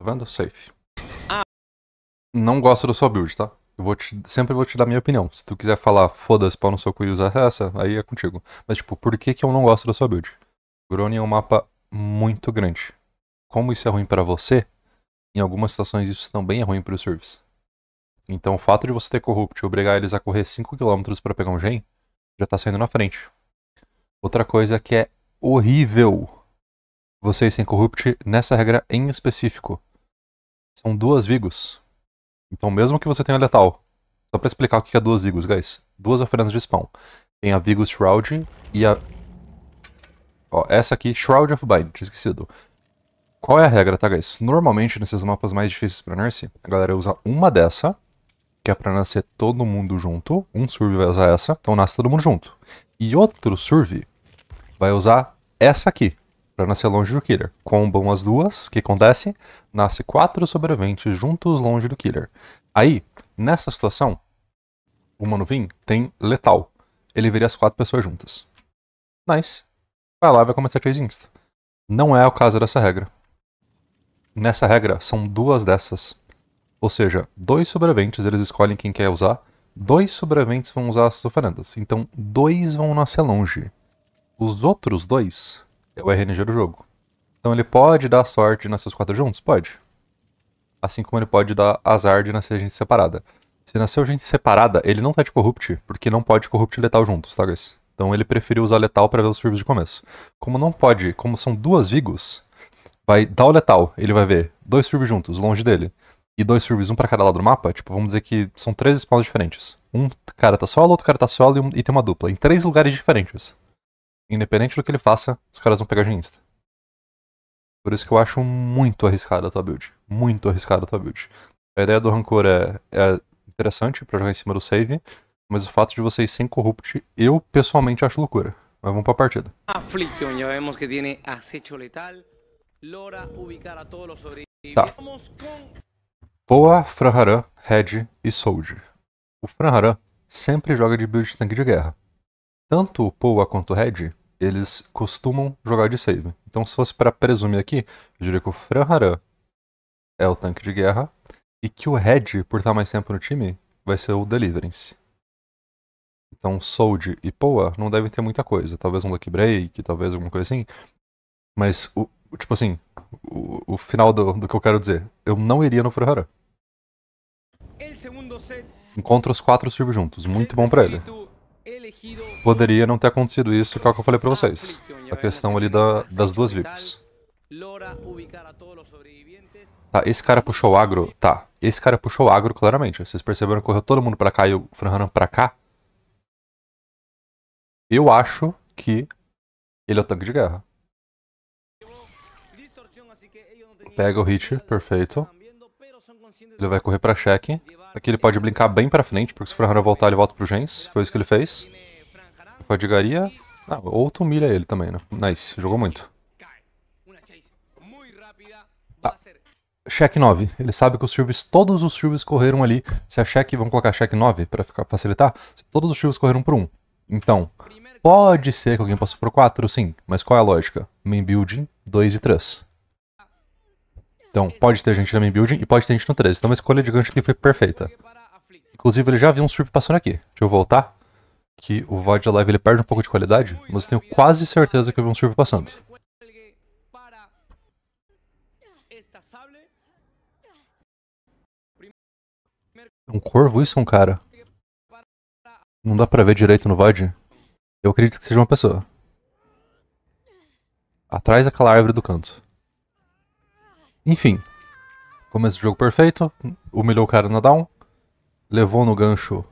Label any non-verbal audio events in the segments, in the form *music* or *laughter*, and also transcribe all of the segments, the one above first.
Tá vendo? Safe. Ah. Não gosto da sua build, tá? Eu vou te, sempre vou te dar minha opinião. Se tu quiser falar, foda-se, pau no seu cu e usar essa, aí é contigo. Mas, tipo, por que, que eu não gosto da sua build? Grone é um mapa muito grande. Como isso é ruim para você, em algumas situações isso também é ruim pro service. Então o fato de você ter Corrupt e obrigar eles a correr 5km para pegar um gen, já tá saindo na frente. Outra coisa que é horrível vocês sem Corrupt nessa regra em específico são duas vigos. Então mesmo que você tenha letal, só pra explicar o que é duas vigos, guys. Duas oferendas de spawn. Tem a Vigo Shroud e a... Ó, essa aqui, Shroud of Bind, tinha esquecido. Qual é a regra, tá, guys? Normalmente, nesses mapas mais difíceis pra Nurse, a galera usa uma dessa, que é pra nascer todo mundo junto. Um surve vai usar essa, então nasce todo mundo junto. E outro surve vai usar essa aqui, para nascer longe do Killer. Combam as duas, o que acontece? Nasce quatro sobreviventes juntos longe do Killer. Aí, nessa situação, o Manuvin tem letal. Ele vira as quatro pessoas juntas. Nice. Vai lá e vai começar a chase insta. Não é o caso dessa regra. Nessa regra, são duas dessas. Ou seja, dois sobreviventes, eles escolhem quem quer usar. Dois sobreviventes vão usar as oferendas. Então, dois vão nascer longe. Os outros dois é o RNG do jogo. Então ele pode dar sorte nas suas quatro juntos? Pode. Assim como ele pode dar azar de nascer gente separada. Se nasceu gente separada, ele não tá de corrupt, porque não pode corrupt letal juntos, tá, guys? Então ele preferiu usar letal para ver os turvos de começo. Como não pode, como são duas vigos, vai dar o letal, ele vai ver dois turvos juntos, longe dele, e dois turvos, um para cada lado do mapa, tipo, vamos dizer que são três spawns diferentes. Um cara tá solo, outro cara tá solo e, um, e tem uma dupla, em três lugares diferentes. Independente do que ele faça, os caras vão pegar de insta. Por isso que eu acho muito arriscada a tua build. Muito arriscada a tua build. A ideia do Rancor é, é interessante pra jogar em cima do save, mas o fato de vocês sem corrupt, eu pessoalmente acho loucura. Mas vamos pra partida. Affliction, já vemos que tem acecho letal. Lora ubicar a todos os Tá. Poa, Franharan, Red e Soldier. O Franharan sempre joga de build de tanque de guerra. Tanto o Poa quanto o Red eles costumam jogar de save. Então, se fosse para presumir aqui, eu diria que o Franharan é o tanque de guerra e que o Red, por estar mais tempo no time, vai ser o Deliverance. Então, Sold e Poa não devem ter muita coisa. Talvez um Lucky Break, talvez alguma coisa assim. Mas, o, tipo assim, o, o final do, do, que eu quero dizer. Eu não iria no Franharan. Encontra os quatro sirvos juntos. Muito bom para ele. Poderia não ter acontecido isso, que é o que eu falei pra vocês. A questão ali da, das duas VIPs. Tá, esse cara puxou agro. Tá, esse cara puxou agro claramente. Vocês perceberam que correu todo mundo pra cá e o Franhanan pra cá? Eu acho que ele é o tanque de guerra. Pega o hit, perfeito. Ele vai correr pra check. Aqui ele pode brincar bem pra frente, porque se o Franhara voltar, ele volta pro Gens. Foi isso que ele fez. Fadigaria. Ah, ou tu humilha ele também, né? Nice, jogou muito. Tá. Check 9. Ele sabe que os Shivs, todos os Shivs correram ali. Se a é check, vamos colocar check 9 pra ficar, facilitar. Se todos os Shivs correram por 1. Então, pode ser que alguém passou por 4, sim. Mas qual é a lógica? Main building 2 e 3. Então, pode ter gente na main building e pode ter gente no 13. Então a escolha de gancho aqui foi perfeita. Inclusive, ele já viu um surf passando aqui. Deixa eu voltar. Que o VOD da live ele perde um pouco de qualidade, mas eu tenho quase certeza que eu vi um surf passando. É um corvo isso é um cara? Não dá pra ver direito no VOD? Eu acredito que seja uma pessoa. Atrás daquela árvore do canto. Enfim, começo do jogo perfeito, humilhou o cara na down, levou no gancho.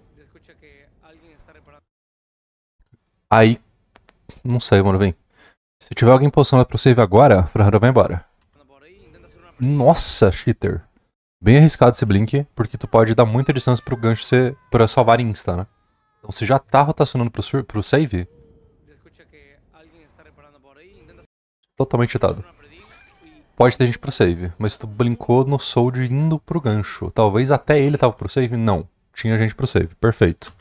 Aí, não sei, mano, vem. Se tiver alguém postando lá pro save agora, Ferrara vai embora. Nossa, cheater. Bem arriscado esse blink, porque tu pode dar muita distância pro gancho ser, pra salvar insta, né? Então se já tá rotacionando pro, pro save... Totalmente cheatado. Pode ter gente pro save, mas tu blinkou no Sold indo pro gancho. Talvez até ele tava pro save? Não. Tinha gente pro save. Perfeito.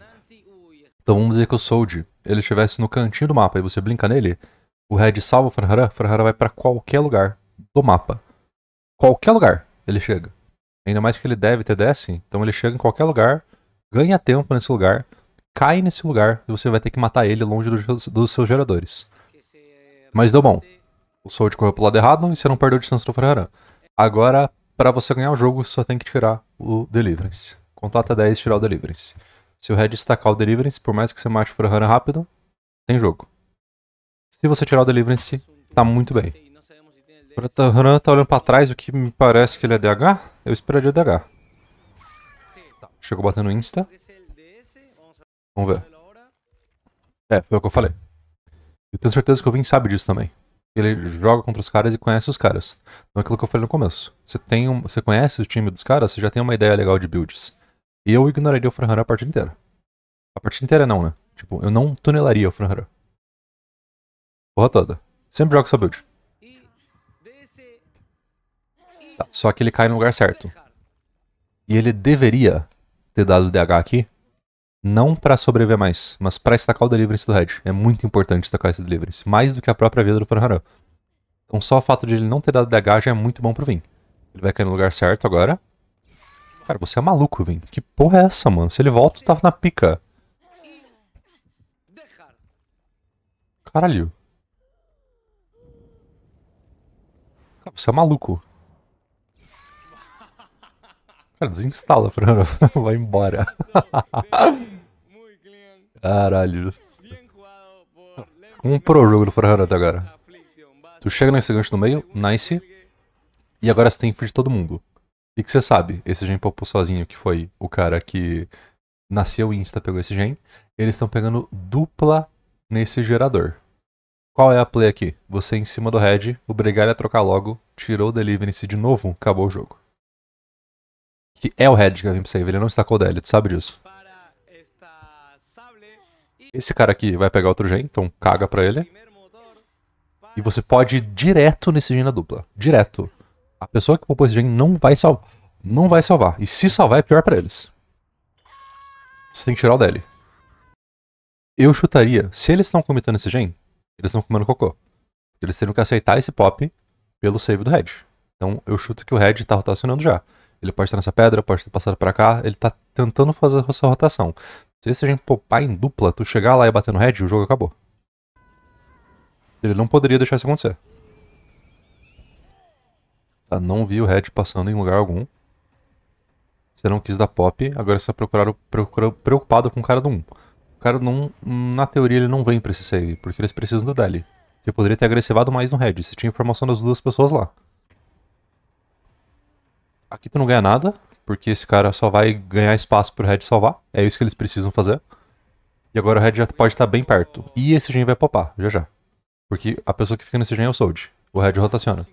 Então vamos dizer que o Sold, ele estivesse no cantinho do mapa e você blinca nele, o Red salva o Franhara, Franhara vai para qualquer lugar do mapa. Qualquer lugar ele chega. Ainda mais que ele deve ter DS, então ele chega em qualquer lugar, ganha tempo nesse lugar, cai nesse lugar e você vai ter que matar ele longe do, dos seus geradores. Mas deu bom o Sold correu pro lado errado e você não perdeu a distância do Ferrara. Agora, para você ganhar o jogo, você só tem que tirar o Deliverance. Contar até 10 e tirar o Deliverance. Se o Red destacar o Deliverance, por mais que você mate o Ferrarã rápido, tem jogo. Se você tirar o Deliverance, tá muito bem. O Ferrarã tá olhando pra trás, o que me parece que ele é DH. Eu esperaria DH. Chegou batendo Insta. Vamos ver. É, foi o que eu falei. Eu tenho certeza que o Vin sabe disso também ele joga contra os caras e conhece os caras. Então é aquilo que eu falei no começo. Você, tem um, você conhece o time dos caras, você já tem uma ideia legal de builds. Eu ignoraria o Franhara a partida inteira. A partida inteira não, né? Tipo, eu não tunelaria o Franhara. Porra toda. Sempre jogo essa build. Tá, só que ele cai no lugar certo. E ele deveria ter dado o DH aqui não para sobreviver mais, mas para estacar o deliverance do Red. É muito importante estacar esse deliverance, mais do que a própria vida do Panharão. Então só o fato de ele não ter dado DH já é muito bom pro Vim. Ele vai cair no lugar certo agora. Cara, você é maluco, Vim. Que porra é essa, mano? Se ele volta, tu tá na pica. Caralho. Cara, você é maluco. Cara, desinstala, Fernando. Vai *laughs* embora. Caralho. Comprou o jogo do Fernando até agora. Tu chega nesse gancho no meio, nice. E agora você tem info de todo mundo. E que você sabe, esse gen popou sozinho, que foi o cara que nasceu Insta, pegou esse gen. Eles estão pegando dupla nesse gerador. Qual é a play aqui? Você em cima do head, obrigar ele a trocar logo, tirou o delivery de novo, acabou o jogo que é o Red que vai vir pra save, ele não estacou o Deli, tu sabe disso. Esse cara aqui vai pegar outro gen, então caga pra ele. E você pode ir direto nesse gen na dupla. Direto. A pessoa que poupou esse gen não vai salvar. Não vai salvar. E se salvar é pior pra eles. Você tem que tirar o Deli. Eu chutaria, se eles estão comitando esse gen, eles estão comendo cocô. Eles teriam que aceitar esse pop pelo save do Red. Então eu chuto que o Red tá rotacionando já. Ele pode estar nessa pedra, pode ter passado para cá, ele tá tentando fazer a sua rotação. Se esse gente popar em dupla, tu chegar lá e bater no head, o jogo acabou. Ele não poderia deixar isso acontecer. Tá, não vi o head passando em lugar algum. Você não quis dar pop, agora você tá procuraram, preocupado com o cara do 1. O cara do 1, na teoria, ele não vem pra esse save, porque eles precisam do Deli. Você poderia ter agressivado mais no head, você tinha informação das duas pessoas lá aqui tu não ganha nada, porque esse cara só vai ganhar espaço pro Red salvar. É isso que eles precisam fazer. E agora o Red já pode estar bem perto. E esse gen vai popar, já já. Porque a pessoa que fica nesse gen é o Sold. O Red rotaciona.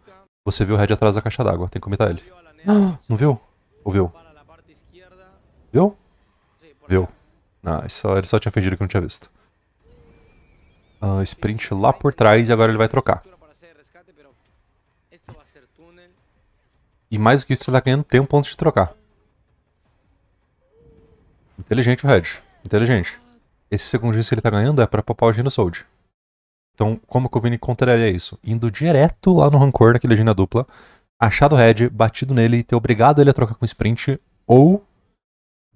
Você viu o Red atrás da caixa d'água, tem que comitar ele. Ah, *gasps* não viu? Ouviu? Viu? Viu. Ah, só, ele só tinha fingido que não tinha visto. Uh, sprint lá por trás e agora ele vai trocar. E mais do que isso, ele tá ganhando tempo antes de trocar. Inteligente o Red. Inteligente. Esse segundinho que ele tá ganhando é pra popar o Gino Então, como que o Vini contraria isso? Indo direto lá no Rancor, naquele Gina dupla, achado o Red, batido nele e ter obrigado ele a trocar com Sprint, ou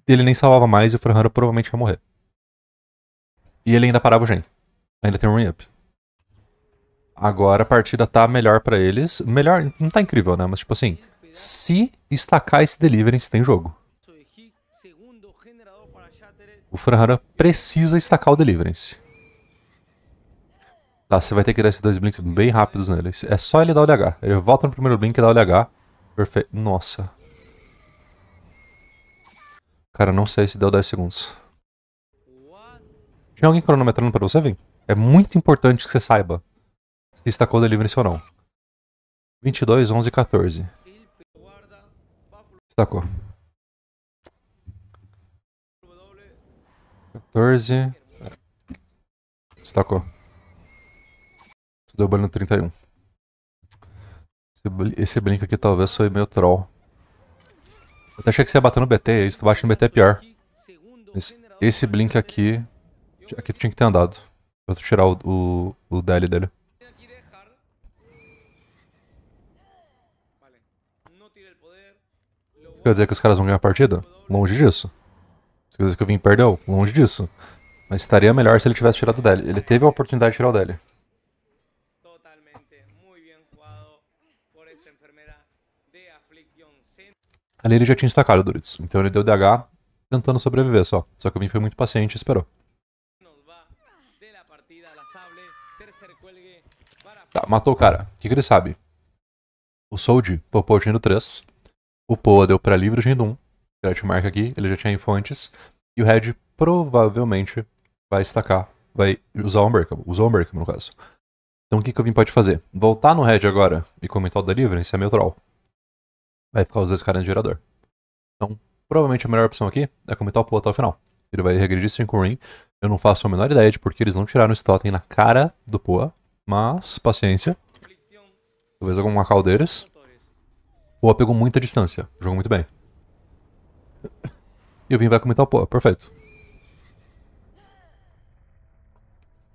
ele nem salvava mais e o Ferraro provavelmente ia morrer. E ele ainda parava o Gen. Ainda tem um run-up. Agora a partida tá melhor para eles. Melhor, não tá incrível, né? Mas tipo assim, né? se estacar esse Deliverance, tem jogo. O Franhara precisa estacar o Deliverance. Tá, você vai ter que dar esses dois blinks bem rápidos nele. É só ele dar o LH. Ele volta no primeiro blink e dá o LH. Perfeito. Nossa. Cara, não sei se deu 10 segundos. Tinha alguém cronometrando pra você, Vim? É muito importante que você saiba se estacou o Deliverance ou não. 22, 11 14. Destacou. 14. Destacou. Se deu banho no 31. Esse blink aqui talvez foi meu troll. Eu até achei que você ia bater no BT, é isso tu bate no BT é pior. Esse, esse blink aqui. Aqui tu tinha que ter andado. Pra tu tirar o, o, o DL dele. Você quer dizer que os caras vão ganhar a partida? Longe disso. Você quer dizer que o Vim perdeu? Longe disso. Mas estaria melhor se ele tivesse tirado o Deli. Ele teve a oportunidade de tirar o Deli. Ali ele já tinha estacado, Duritz. Então ele deu DH tentando sobreviver só. Só que o Vim foi muito paciente e esperou. Tá, matou o cara. O que, que ele sabe? O Soldi popou o time do 3. O Poa deu para livros de Idum, grande marca aqui, ele já tinha infantes. E o Red provavelmente vai estacar, vai usar o Unbreakable, usou o Unbreakable no caso. Então o que, que o Vim pode fazer? Voltar no Red agora e comentar o Deliverance isso é meio troll. Vai ficar os dois caras no gerador. Então, provavelmente a melhor opção aqui é comentar o Poa até o final. Ele vai regredir 5 Ring. Eu não faço a menor ideia de porque eles não tiraram esse totem na cara do Poa. Mas, paciência. Talvez alguma caldeiras. Pô, pegou muita distância. Jogou muito bem. E o Vim vai comentar o Pô, perfeito.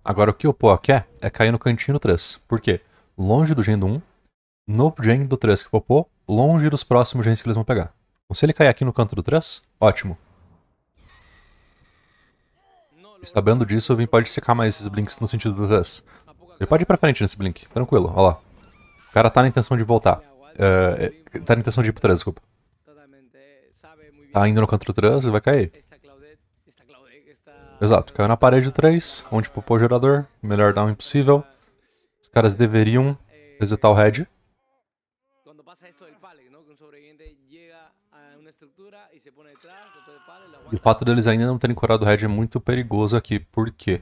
Agora o que o Pô quer é cair no cantinho do 3. Por quê? Longe do gen do 1, no gen do 3 que popou, longe dos próximos gens que eles vão pegar. Então se ele cair aqui no canto do 3, ótimo. E sabendo disso, o Vin pode secar mais esses blinks no sentido do 3. Ele pode ir pra frente nesse blink, tranquilo, Olha lá. O cara tá na intenção de voltar. Uh, tá na intenção de ir pro 3, desculpa. Tá indo no canto do trans e vai cair. Exato, caiu na parede 3, onde popou o tipo, gerador. Melhor dar o impossível. Os caras deveriam resetar o head. E o fato deles ainda não terem curado o head é muito perigoso aqui, por quê?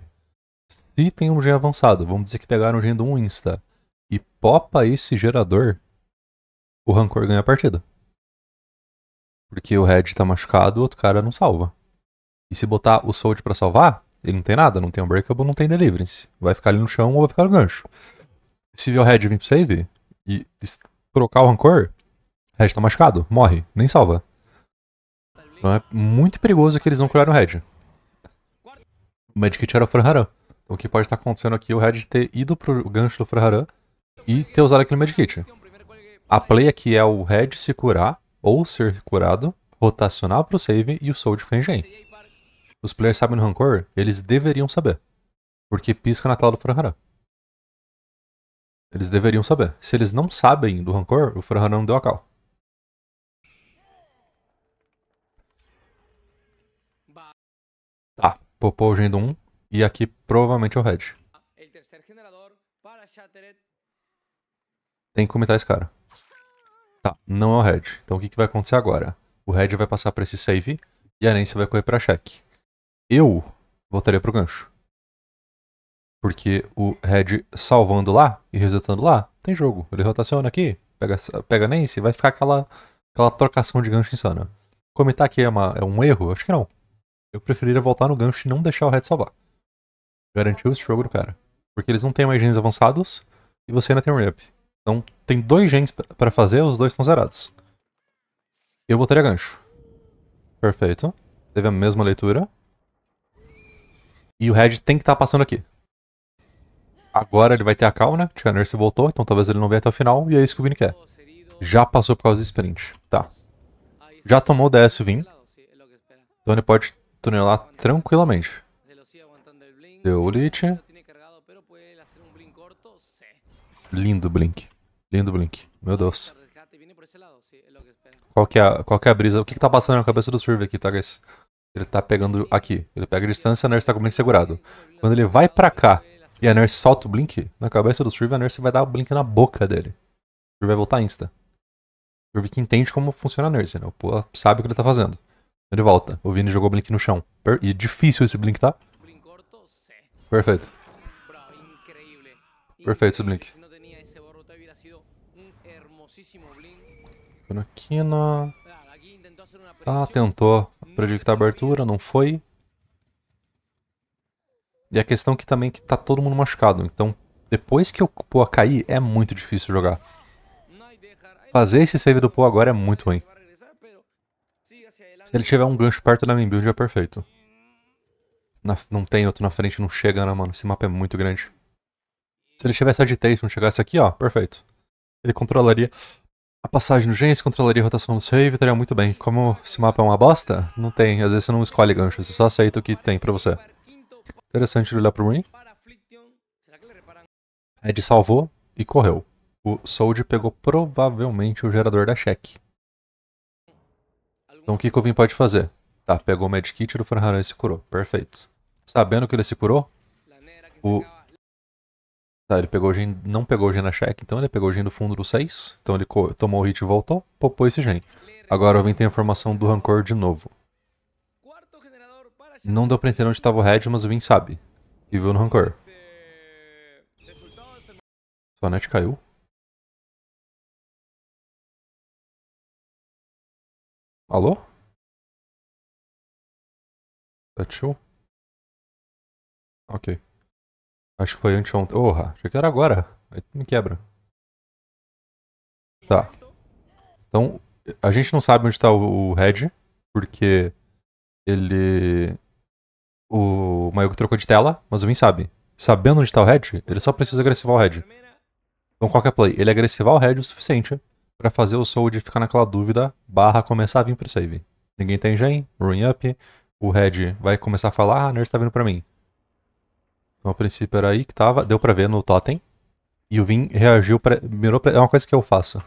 Se tem um gen avançado, vamos dizer que pegaram um gen do Insta e popa esse gerador, o Rancor ganha a partida. Porque o Red tá machucado, o outro cara não salva. E se botar o Sold para salvar, ele não tem nada, não tem Unbreakable, não tem Deliverance. Vai ficar ali no chão ou vai ficar no gancho. Se o Red vir pro save e trocar o Rancor, o Red tá machucado, morre, nem salva. Então é muito perigoso que eles vão curar o Red. O Medkit era o Franharan. Então o que pode estar acontecendo aqui é o Red ter ido pro gancho do Franharan e ter usado aquele Medkit. A play aqui é o Red se curar, ou ser curado, rotacionar para o save e o Soul de Frengen. Os players sabem no Rancor? Eles deveriam saber. Porque pisca na tela do Franhará. Eles deveriam saber. Se eles não sabem do Rancor, o Franhará não deu a cal. Tá, popou o Gendo 1 e aqui provavelmente é o Red. Tem que comentar esse cara. Tá, não é o head. Então o que, que vai acontecer agora? O head vai passar para esse save e a Nancy vai correr para check. Eu voltaria pro gancho. Porque o head salvando lá e resetando lá, tem jogo. Ele rotaciona aqui, pega, pega Nancy, vai ficar aquela, aquela trocação de gancho insana. Comitar aqui é, uma, é um erro? Acho que não. Eu preferiria voltar no gancho e não deixar o head salvar. Garantiu esse jogo do cara. Porque eles não têm mais genes avançados e você ainda tem um rep. Então tem dois gens para fazer, os dois estão zerados. Eu botaria gancho. Perfeito. Teve a mesma leitura. E o Red tem que estar tá passando aqui. Agora ele vai ter a cal, né? Tikaner se voltou, então talvez ele não venha até o final. E é isso que o Vini quer. Já passou por causa do sprint. Tá. Já tomou o DS o Vini. Então ele pode tunelar tranquilamente. Deu o Lich. Lindo Blink. Lindo, Blink. Meu Deus. Qual que é a, qual que é a brisa? O que, que tá passando na cabeça do Surve aqui, tá, guys? Ele tá pegando aqui. Ele pega a distância e a Nurse tá com o Blink segurado. Quando ele vai pra cá e a Nurse solta o Blink, na cabeça do Surve, a Nurse vai dar o Blink na boca dele. O Surve vai voltar insta. O Surve que entende como funciona a Nurse, né? O Pua sabe o que ele tá fazendo. Ele volta. O Vini jogou o Blink no chão. E difícil esse Blink, tá? Perfeito. Perfeito esse Blink. aqui, na... Ah, tentou projetar abertura, não foi. E a questão é que também que tá todo mundo machucado, então depois que o Poa cair é muito difícil jogar. Fazer esse save do Poa agora é muito ruim. Se ele tiver um gancho perto da main build é perfeito. Na, não tem outro na frente, não chega, né, mano? Esse mapa é muito grande. Se ele tivesse agitation, chegasse aqui, ó, perfeito. Ele controlaria a passagem no Gens controlaria a rotação do seu e evitaria muito bem. Como esse mapa é uma bosta, não tem. Às vezes você não escolhe gancho, você só aceita o que tem pra você. Interessante olhar pro Ring. Ed salvou e correu. O Sold pegou provavelmente o gerador da cheque. Então o que o Vim pode fazer? Tá, pegou o medkit do Franharan e se curou. Perfeito. Sabendo que ele se curou, o Tá, ele pegou gen... não pegou o gen na check, então ele pegou o gen do fundo do 6. Então ele tomou o hit e voltou, popou esse gen. Agora vem ter a informação do Rancor de novo. Não deu pra entender onde estava o Red, mas o Vin sabe. E viu no Rancor. Sua net caiu. Alô? That tá show? Ok. Acho que foi anteontem. Porra, achei que era agora. Aí me quebra. Tá. Então, a gente não sabe onde tá o, Red, porque ele... O Mayuko trocou de tela, mas o Vin sabe. Sabendo onde tá o Red, ele só precisa agressivar o Red. Então qual que é a play? Ele agressivar o Red o suficiente para fazer o Soul de ficar naquela dúvida, barra começar a vir pro save. Ninguém tem gen, run up, o Red vai começar a falar, ah, a Nurse tá vindo pra mim. Então, a princípio era aí que tava, deu pra ver no totem. E o Vin reagiu, pra, mirou pra, É uma coisa que eu faço.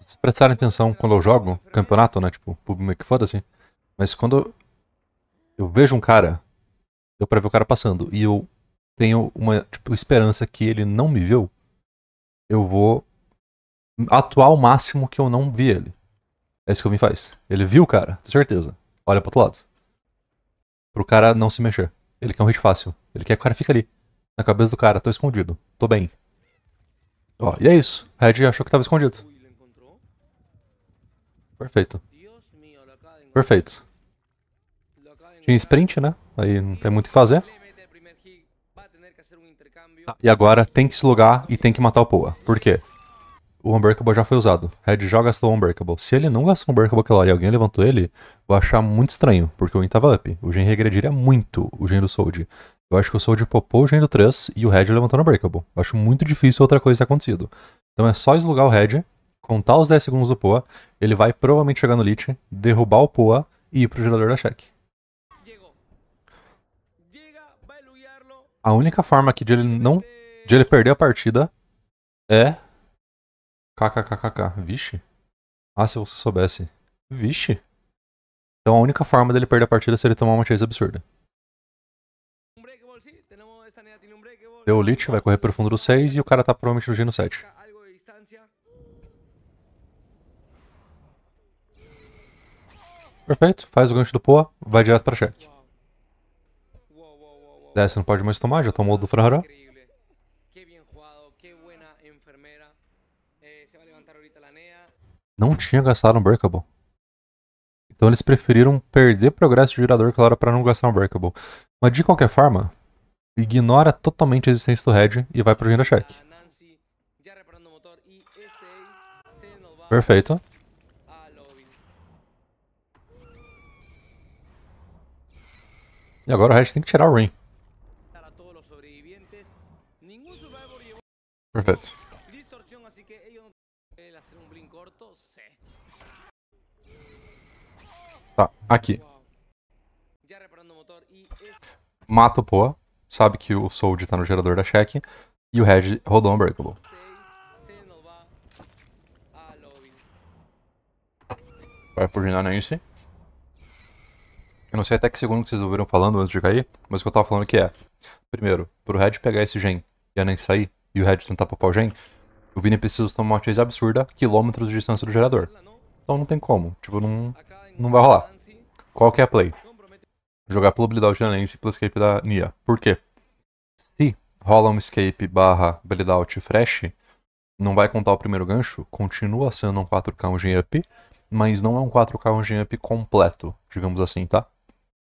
Se prestarem atenção quando eu jogo campeonato, né? Tipo, público que foda-se. Mas quando eu vejo um cara, deu pra ver o cara passando. E eu tenho uma tipo, esperança que ele não me viu. Eu vou atuar o máximo que eu não vi ele. É isso que o Vim faz. Ele viu o cara, tenho certeza. Olha pro outro lado pro cara não se mexer. Ele quer um hit fácil. Ele quer que o cara fique ali. Na cabeça do cara, tô escondido. Tô bem. Ó, e é isso. Red achou que tava escondido. Perfeito. Perfeito. Tinha sprint, né? Aí não tem muito o que fazer. Ah, e agora tem que se logar e tem que matar o Poa. Por quê? o Unbreakable já foi usado. Red já gastou o Unbreakable. Se ele não gastou o Unbreakable aquela hora e alguém levantou ele, vou achar muito estranho, porque o Win tava up. O Gen regrediria muito o Gen do Sold. Eu acho que o Sold popou o Gen do 3 e o Red levantou no Unbreakable. Eu acho muito difícil outra coisa ter acontecido. Então é só eslugar o Red, contar os 10 segundos do Poa, ele vai provavelmente chegar no Lich, derrubar o Poa e ir pro gerador da check. A única forma que de ele não de ele perder a partida é KKKKK. Vixe. Ah, se você soubesse. Vixe. Então a única forma dele perder a partida seria tomar uma chase absurda. Deu o Lich, vai correr pro fundo do 6 e o cara tá provavelmente no G no 7. Perfeito, faz o gancho do Poa, vai direto pra check. Desce, não pode mais tomar, já tomou do Franhará. Não tinha gastado um Breakable. Então eles preferiram perder progresso de gerador, claro, para não gastar um Breakable. Mas de qualquer forma, ignora totalmente a existência do Red e vai pro Agenda Check. Ah, Perfeito. E agora o Red tem que tirar o Ring. Perfeito. Tá, aqui. Mata o Poa. Sabe que o Sold tá no gerador da check. E o Red rodou um Unbreakable. Vai pro Ginanense. Eu não sei até que segundo que vocês ouviram falando antes de cair, mas o que eu tava falando que é. Primeiro, pro Red pegar esse gen e a Nen sair, e o Red tentar poupar o gen, o Vini precisa tomar uma chase absurda, quilômetros de distância do gerador. Então não tem como. Tipo, não, não vai rolar. Qual que é a play? Jogar pela da Nancy e pelo escape da Nia. Por quê? Se rola um escape barra habilidade fresh, não vai contar o primeiro gancho, continua sendo um 4K um up, mas não é um 4K um up completo, digamos assim, tá?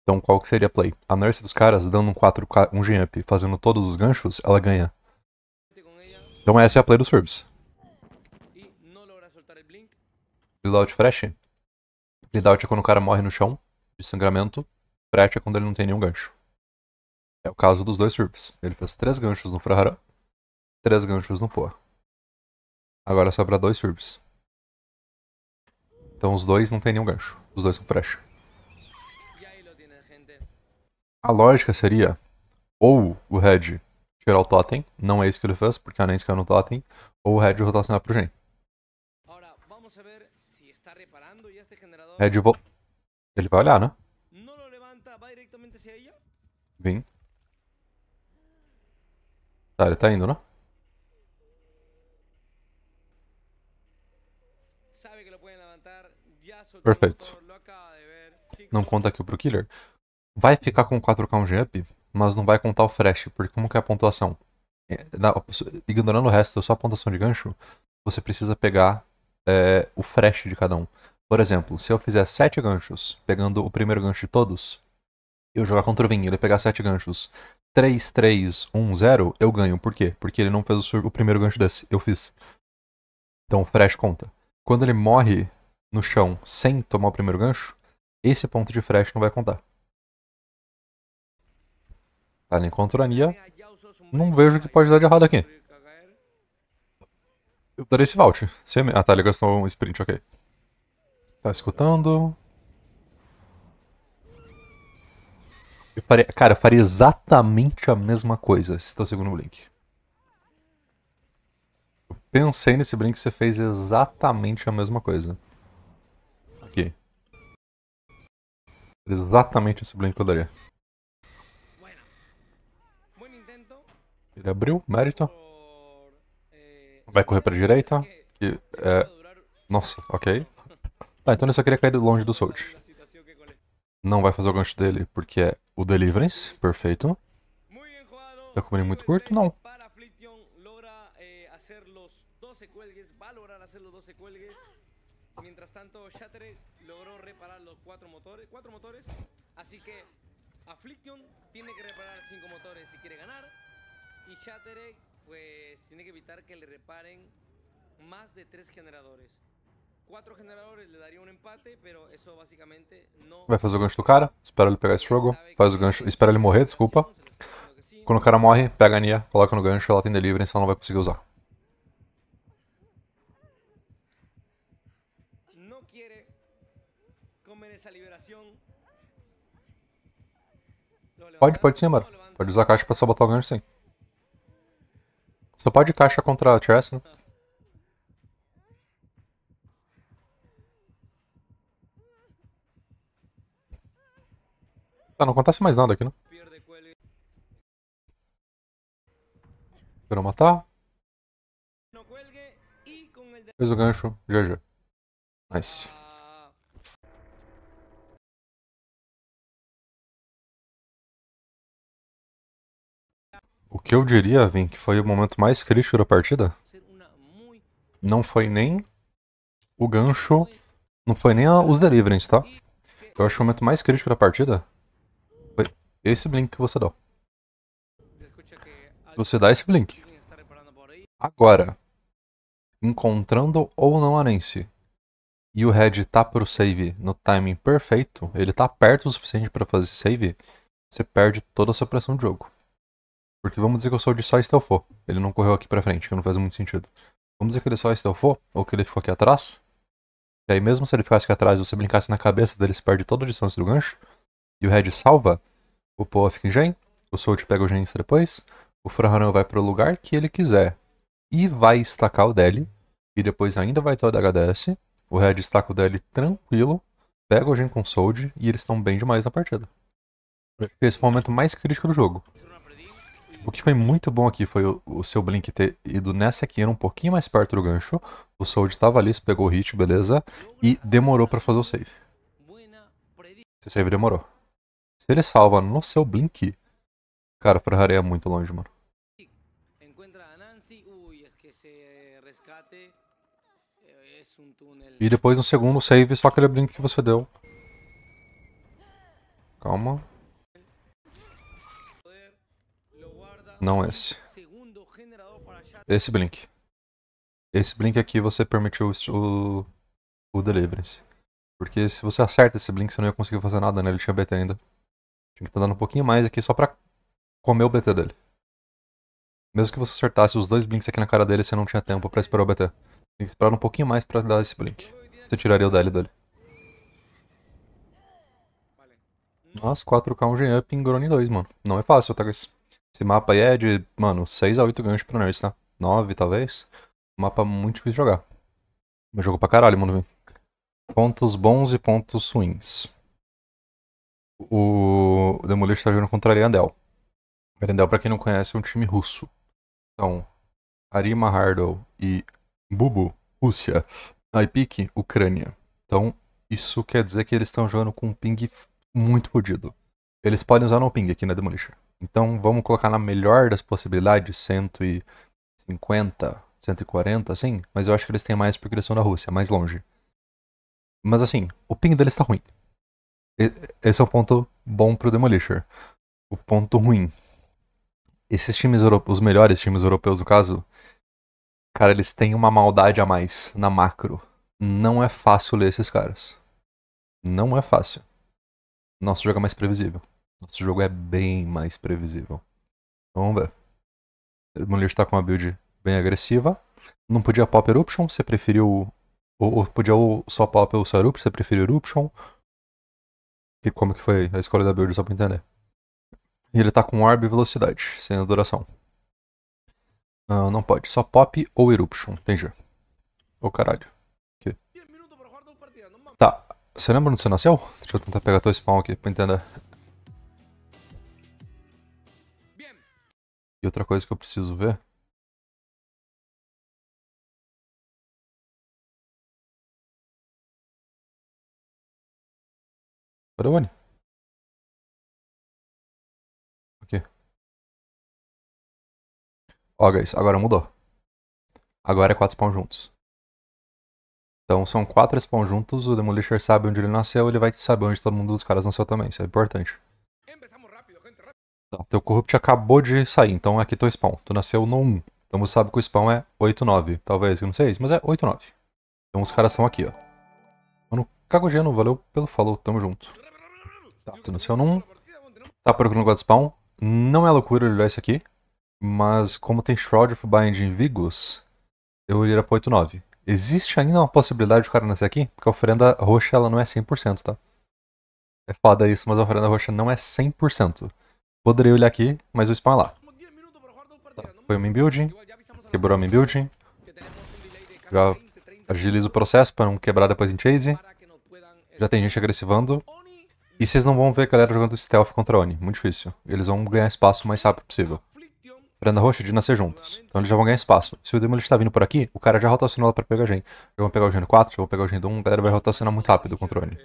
Então qual que seria a play? A nurse dos caras dando um 4K um up, fazendo todos os ganchos, ela ganha. Então essa é a play dos Furbs. Bleedout Fresh. Bleedout é quando o cara morre no chão, de sangramento. Fresh é quando ele não tem nenhum gancho. É o caso dos dois surfs. Ele fez três ganchos no Frahara, três ganchos no Poa. Agora sobra dois surfs. Então os dois não tem nenhum gancho. Os dois são fresh. A lógica seria ou o Red tirar o totem, não é isso que ele fez, porque a Nens caiu no totem, ou o Red rotacionar pro Gen. É de Ele vai olhar, né? Vim. Tá, ele tá indo, né? Perfeito. Não conta aqui pro Killer. Vai ficar com 4K um jump, mas não vai contar o fresh, porque como que é a pontuação? É, ignorando o resto, só a pontuação de gancho, você precisa pegar é, o fresh de cada um. Por exemplo, se eu fizer sete ganchos, pegando o primeiro gancho de todos, eu jogar contra o Vinho e ele pegar sete ganchos, 3, 3, 1, 0, eu ganho. Por quê? Porque ele não fez o, o primeiro gancho desse, eu fiz. Então o fresh conta. Quando ele morre no chão sem tomar o primeiro gancho, esse ponto de fresh não vai contar. Tá, ele encontrou a Nia. Não vejo o que pode dar de errado aqui. Eu darei esse vault. Ah, tá, ele gastou um sprint, ok. Tá escutando? Eu farei, cara, eu faria exatamente a mesma coisa se tá segundo o Blink. Eu pensei nesse Blink que você fez exatamente a mesma coisa. Aqui. Exatamente esse Blink que eu daria. Ele abriu, mérito. Vai correr pra direita. Que é... Nossa, ok. Ah, então ele só queria cair longe do Soldier. Não vai fazer o gancho dele, porque é o Deliverance, perfeito. Tá com ele muito curto? Não. Mientras tanto, reparar motores, motores, que Affliction tem que reparar cinco motores se quiere ganhar, e Shattered pues tem que evitar que le reparem mais de tres generadores. Vai fazer o gancho do cara, espera ele pegar esse jogo, faz o gancho, espera ele morrer, desculpa. Quando o cara morre, pega a Nia, coloca no gancho, ela tem delivery, senão não vai conseguir usar. Pode, pode sim, mano. Pode usar a caixa pra sabotar o gancho sim. Só pode caixa contra a Chess, né? Tá, não acontece mais nada aqui, né? Esperou matar. Fez o gancho. GG. Nice. O que eu diria, Vin, que foi o momento mais crítico da partida? Não foi nem o gancho, não foi nem a, os deliverance, tá? Eu acho que o momento mais crítico da partida esse blink que você dá. Você dá esse blink. Agora, encontrando ou não a Arense, e o Red tá pro save no timing perfeito, ele tá perto o suficiente para fazer save, você perde toda a sua pressão de jogo. Porque vamos dizer que eu sou de só stealthou, ele não correu aqui pra frente, que não faz muito sentido. Vamos dizer que ele só stealthou, ou que ele ficou aqui atrás, e aí mesmo se ele ficasse aqui atrás e você brincasse na cabeça dele, se perde toda a distância do gancho, e o Red salva, o Poa fica em Gen, o Sold pega o Genista depois, o Fraharan vai pro lugar que ele quiser e vai estacar o Deli. e depois ainda vai ter o DHDS, o Red estaca o Deli tranquilo, pega o Gen com o Sold e eles estão bem demais na partida. Esse foi o momento mais crítico do jogo. O que foi muito bom aqui foi o, o seu Blink ter ido nessa aqui, era um pouquinho mais perto do gancho. O Sold estava ali, pegou o hit, beleza. E demorou para fazer o save. Esse save demorou. Se ele salva no seu Blink, cara, Ferrari é muito longe, mano. Eh, e depois no segundo save, só aquele blink que você deu. Calma. Não esse. Esse blink. Esse blink aqui você permitiu o, o, o Deliverance. Porque se você acerta esse blink, você não ia conseguir fazer nada, né? Ele tinha BT ainda. Tinha que estar dando um pouquinho mais aqui só pra comer o BT dele. Mesmo que você acertasse os dois blinks aqui na cara dele, você não tinha tempo pra esperar o BT. Tem que esperar um pouquinho mais pra dar esse blink. Você tiraria o DL dele. Nossa, 4K um Gen Up em Grone 2, mano. Não é fácil, tá, guys? Esse mapa aí é de, mano, 6 a 8 ganhos pro nós, tá? 9, talvez. mapa muito difícil de jogar. Meu jogo pra caralho, mano. Pontos bons e pontos ruins o Demolition está jogando contra Ariandel. Ariandel, para quem não conhece, é um time russo. Então, Arima Hardel e Bubu, Rússia. Aipik, Ucrânia. Então, isso quer dizer que eles estão jogando com um ping muito fodido. Eles podem usar no ping aqui na Demolition. Então, vamos colocar na melhor das possibilidades, 150, 140, assim. Mas eu acho que eles têm mais porque eles são da Rússia, mais longe. Mas assim, o ping deles está ruim. Esse é o ponto bom pro demolisher. O ponto ruim. Esses times europeus, os melhores times europeus, no caso, cara, eles têm uma maldade a mais na macro. Não é fácil ler esses caras. Não é fácil. Nosso jogo é mais previsível. Nosso jogo é bem mais previsível. Então, vamos ver. O tá com uma build bem agressiva. Não podia pop Eruption, você preferiu. Ou, ou podia só pop ou só Eruption, você preferiu Eruption. E como que foi a escolha da build, só pra entender. E ele tá com Orb e Velocidade, sem adoração. Ah, não pode, só Pop ou Eruption, entendi. Ô oh, caralho. Tá, você lembra onde você nasceu? Deixa eu tentar pegar teu spawn aqui pra entender. E outra coisa que eu preciso ver Para Oni? Aqui. Ó, guys, agora mudou. Agora é quatro spawns juntos. Então são quatro spawns juntos, o Demolisher sabe onde ele nasceu, ele vai saber onde todo mundo dos caras nasceu também, isso é importante. Tá, teu corrupt acabou de sair, então aqui é teu spawn. Tu nasceu no 1. Então você sabe que o spawn é 8-9. Talvez, eu não sei, mas é 8-9. Então os caras são aqui, ó. Mano, Cagogeno, valeu pelo follow, tamo junto. Tá, tô no seu num. Tá procurando God Spawn. Não é loucura olhar isso aqui. Mas como tem Shroud of Bind em Vigos, eu olhei pra 8-9. Existe ainda uma possibilidade o cara nascer aqui? Porque a oferenda roxa ela não é 100%, tá? É foda isso, mas a oferenda roxa não é 100%. Poderia olhar aqui, mas o spawn é lá. Tá, foi o main building. Quebrou a main building. Já agiliza o processo pra não quebrar depois em chase. Já tem gente agressivando. E vocês não vão ver a galera jogando stealth contra Oni, muito difícil. Eles vão ganhar espaço o mais rápido possível. Brenda roxa de nascer juntos. Então eles já vão ganhar espaço. Se o Demolish tá vindo por aqui, o cara já rotacionou ela pra pegar a gen. Já vão pegar o gen 4, já vão pegar o gen 1, a galera vai rotacionar muito rápido contra Oni.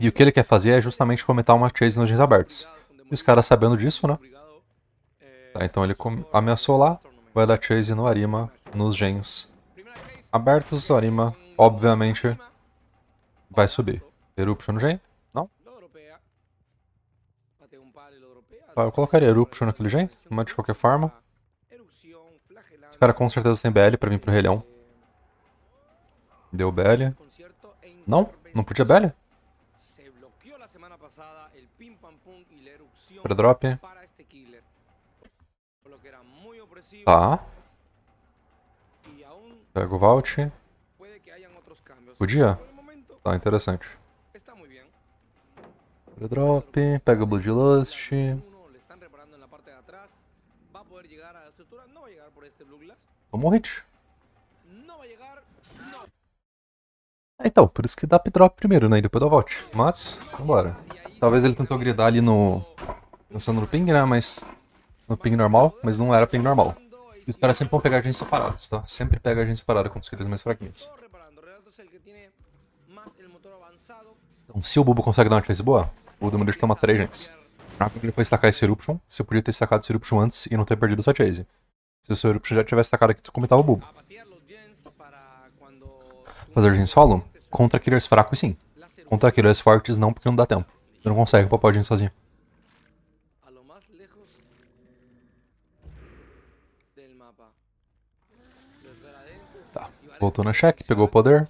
E o que ele quer fazer é justamente comentar uma chase nos gens abertos. E os caras sabendo disso, né? Tá, então ele ameaçou lá, vai dar chase no Arima, nos gens abertos, o Arima, obviamente, vai subir. Eruption já? É? Não? Eu colocaria Eruption naquele jeito, mas de qualquer forma. Esse cara com certeza tem BL pra vir pro relhão. Deu BL. Não? Não podia BL? Para drop. Tá. Pega o vault. Podia? Tá, interessante. Airdrop, pega Blood Lust. Tomou um hit. então, por isso que dá drop primeiro, né? E depois dá volte. Mas, vambora. Talvez ele tentou gridar ali no. Pensando no ping, né? Mas. No ping normal, mas não era ping normal. E os caras sempre vão pegar a gente separados, tá? Sempre pega a gente com os queridos mais fraquinhos. Então, se o bubu consegue dar uma chance boa, o Demolidor toma 3 gens. Dragon ele foi destacar esse Eruption. Você podia ter destacado esse Eruption antes e não ter perdido essa chase. Se o seu Eruption já tivesse destacado aqui, tu comentava o bobo. Fazer Gen solo? Contra killers fracos, sim. Contra killers fortes, não, porque não dá tempo. Você não consegue papar o Gen sozinho. Tá. Voltou na check, pegou o poder.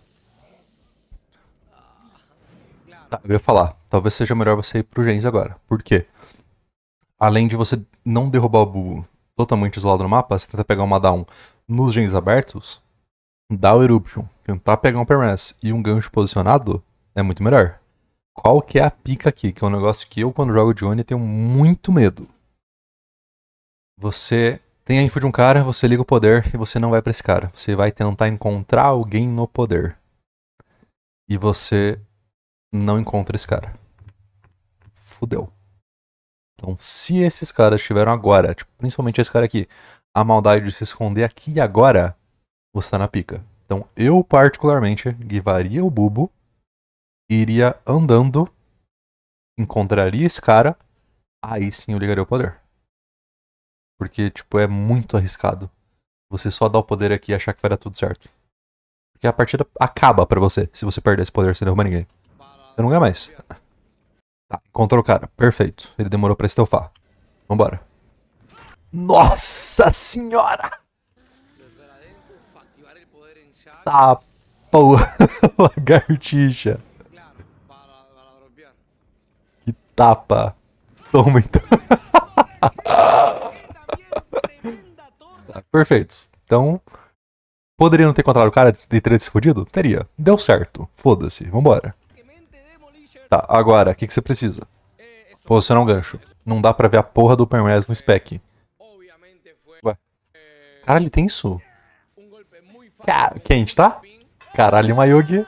Tá, eu ia falar, talvez seja melhor você ir pro Gens agora. Por quê? Além de você não derrubar o Bubu totalmente isolado no mapa, você tenta pegar uma down nos Gens abertos, dá o Eruption, tentar pegar um Permess e um gancho posicionado, é muito melhor. Qual que é a pica aqui? Que é um negócio que eu, quando jogo de Oni, tenho muito medo. Você tem a info de um cara, você liga o poder e você não vai para esse cara. Você vai tentar encontrar alguém no poder. E você não encontra esse cara. Fudeu. Então, se esses caras tiveram agora, tipo, principalmente esse cara aqui, a maldade de se esconder aqui e agora, você tá na pica. Então, eu particularmente guivaria o bubo, iria andando, encontraria esse cara, aí sim eu ligaria o poder. Porque, tipo, é muito arriscado. Você só dar o poder aqui e achar que vai dar tudo certo. Porque a partida acaba para você se você perder esse poder, você derrubar ninguém. Você não ganha mais. Tá, encontrou o cara. Perfeito. Ele demorou pra estofar. Vambora. Nossa senhora! Tá, porra. *laughs* Lagartixa. Que tapa. Toma então. tá, perfeito. Então, poderia não ter encontrado o cara de ter se fudido? Teria. Deu certo. Foda-se. Vambora. Tá, agora, o que, que você precisa? Posicionar um gancho. Não dá pra ver a porra do Permes no spec. Ué. Cara, ele tem isso? Cara, quente, tá? Caralho, Mayogi.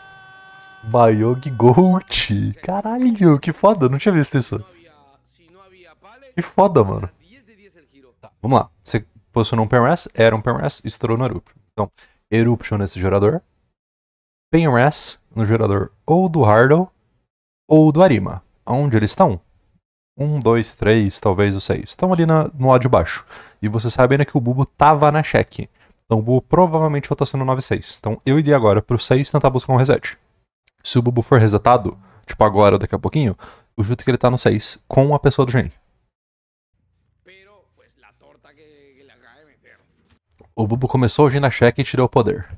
Mayogi Gold. Caralho, que foda. Não tinha visto isso. Que foda, mano. Tá, vamos lá. Você posicionou um permes era um permes estourou no Eruption. Então, Eruption nesse gerador. Penras no gerador ou do Hardle ou do Arima. Onde eles estão? Um, dois, três, talvez o seis. Estão ali na, no lado de baixo. E você sabe ainda né, que o Bubo tava na cheque. Então o Bubo provavelmente sendo no 9-6. Então eu iria agora pro 6 tentar buscar um reset. Se o Bubo for resetado, tipo agora ou daqui a pouquinho, eu Juto que ele tá no 6 com a pessoa do gen. O Bubo começou o gen na cheque e tirou o poder.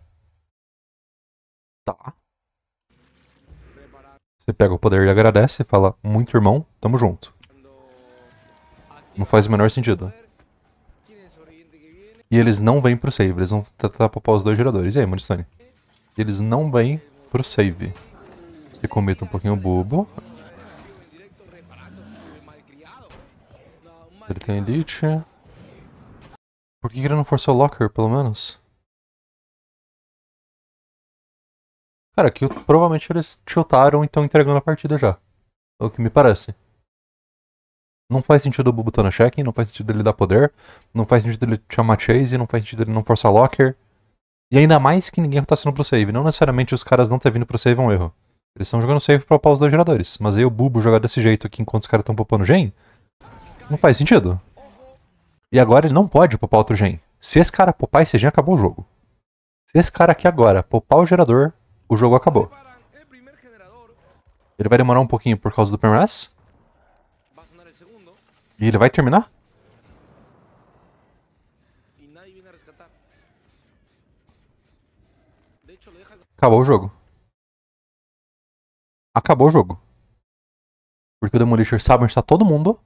Tá. Você pega o poder e agradece e fala, muito irmão, tamo junto. Não faz o menor sentido. E eles não vêm pro save, eles vão tentar poupar os dois geradores. E aí, Mundstone? Eles não vêm pro save. Você cometa um pouquinho o bobo. Ele tem elite. Por que ele não forçou o locker, pelo menos? Cara, que provavelmente eles chutaram e estão entregando a partida já. É o que me parece. Não faz sentido o Bubu tá no check não faz sentido ele dar poder, não faz sentido ele chamar Chase, não faz sentido ele não forçar Locker. E ainda mais que ninguém tá sendo pro save. Não necessariamente os caras não ter vindo pro save é um erro. Eles estão jogando save pra upar os dois geradores. Mas aí o Bubu jogar desse jeito aqui enquanto os caras estão popando gen, não faz sentido. E agora ele não pode popar outro gen. Se esse cara popar esse gen, acabou o jogo. Se esse cara aqui agora popar o gerador, o jogo acabou. Ele vai demorar um pouquinho por causa do permanence. E ele vai terminar? Acabou o jogo. Acabou o jogo. Porque o Demolisher sabe onde está todo mundo.